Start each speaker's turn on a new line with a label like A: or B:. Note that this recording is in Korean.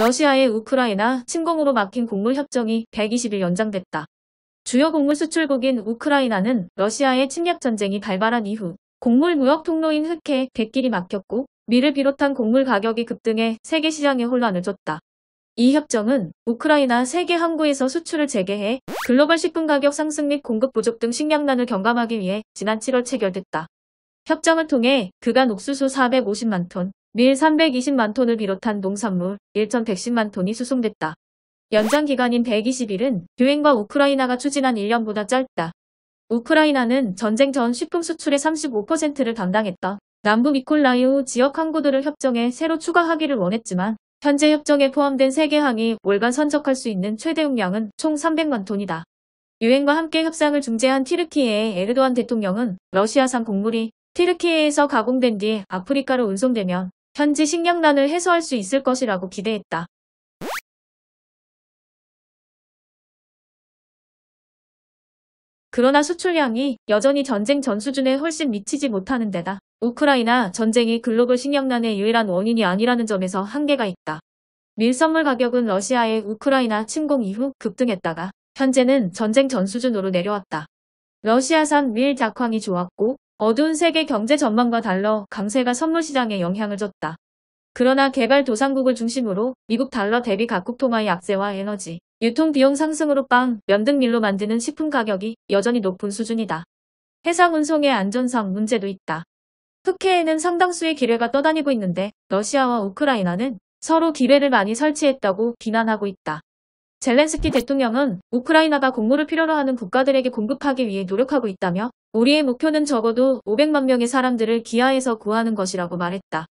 A: 러시아의 우크라이나 침공으로 막힌 곡물 협정이 120일 연장됐다. 주요 곡물 수출국인 우크라이나는 러시아의 침략전쟁이 발발한 이후 곡물 무역 통로인 흑해, 백길이 막혔고 미를 비롯한 곡물 가격이 급등해 세계 시장에 혼란을 줬다. 이 협정은 우크라이나 세계 항구에서 수출을 재개해 글로벌 식품 가격 상승 및 공급 부족 등 식량난을 경감하기 위해 지난 7월 체결됐다. 협정을 통해 그간 옥수수 450만 톤, 밀 320만 톤을 비롯한 농산물 1,110만 톤이 수송됐다. 연장 기간인 120일은 유엔과 우크라이나가 추진한 1년보다 짧다. 우크라이나는 전쟁 전 식품 수출의 35%를 담당했다. 남부 미콜라이우 지역 항구들을 협정에 새로 추가하기를 원했지만 현재 협정에 포함된 세 개 항이 월간 선적할 수 있는 최대 용량은 총 300만 톤이다. 유엔과 함께 협상을 중재한 티르키예의 에르도안 대통령은 러시아산 곡물이 티르키예에서 가공된 뒤 아프리카로 운송되면 현지 식량난을 해소할 수 있을 것이라고 기대했다. 그러나 수출량이 여전히 전쟁 전 수준에 훨씬 미치지 못하는 데다 우크라이나 전쟁이 글로벌 식량난의 유일한 원인이 아니라는 점에서 한계가 있다. 밀선물 가격은 러시아의 우크라이나 침공 이후 급등했다가 현재는 전쟁 전 수준으로 내려왔다. 러시아산 밀 작황이 좋았고 어두운 세계 경제 전망과 달러 강세가 선물시장에 영향을 줬다. 그러나 개발 도상국을 중심으로 미국 달러 대비 각국 통화의 약세와 에너지, 유통 비용 상승으로 빵, 면등 밀로 만드는 식품 가격이 여전히 높은 수준이다. 해상 운송의 안전성 문제도 있다. 흑해에는 상당수의 기뢰가 떠다니고 있는데 러시아와 우크라이나는 서로 기뢰를 많이 설치했다고 비난하고 있다. 젤렌스키 대통령은 우크라이나가 공물을 필요로 하는 국가들에게 공급하기 위해 노력하고 있다며 우리의 목표는 적어도 500만 명의 사람들을 기아에서 구하는 것이라고 말했다.